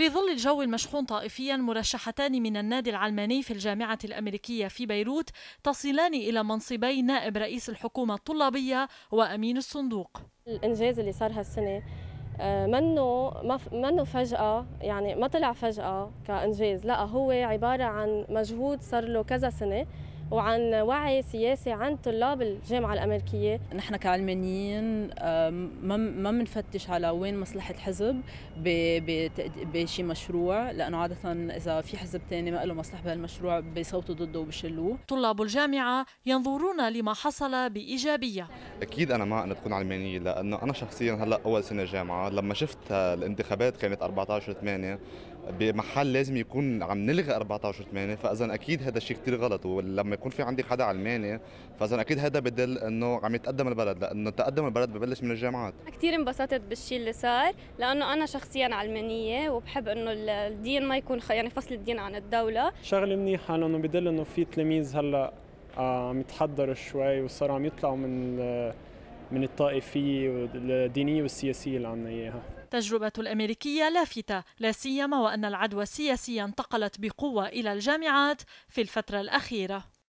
في ظل الجو المشحون طائفيا مرشحتان من النادي العلماني في الجامعة الأمريكية في بيروت تصلان إلى منصبي نائب رئيس الحكومة الطلابية وأمين الصندوق الإنجاز اللي صار هالسنة آه، منه منه فجأة يعني ما طلع فجأة كإنجاز لا هو عبارة عن مجهود صار له كذا سنة وعن وعي سياسي عند طلاب الجامعه الامريكيه نحن كعلمانيين ما منفتش على وين مصلحه حزب بشي مشروع لانه عاده اذا في حزب تاني ما له مصلحه بهالمشروع بيصوتوا ضده وبشلوه طلاب الجامعه ينظرون لما حصل بايجابيه اكيد انا مع انه تكون علمانيه لانه انا شخصيا هلا اول سنه جامعه لما شفت الانتخابات كانت 14 8 بمحل لازم يكون عم نلغي 14 8 فاذا اكيد هذا الشيء كثير غلط ولما يكون في عندك حدا علماني فاذا اكيد هذا بدل انه عم يتقدم البلد لانه تقدم البلد ببلش من الجامعات كثير انبسطت بالشيء اللي صار لانه انا شخصيا علمانيه وبحب انه الدين ما يكون خ... يعني فصل الدين عن الدوله شغله منيحه لانه بدل انه في تلاميذ هلا عم آه، يتحضروا شوي وصاروا عم يطلعوا من من الطائفيه الدينيه والسياسيه اللي عنا اياها تجربة الأمريكية لافتة لا سيما وأن العدوى السياسية انتقلت بقوة إلى الجامعات في الفترة الأخيرة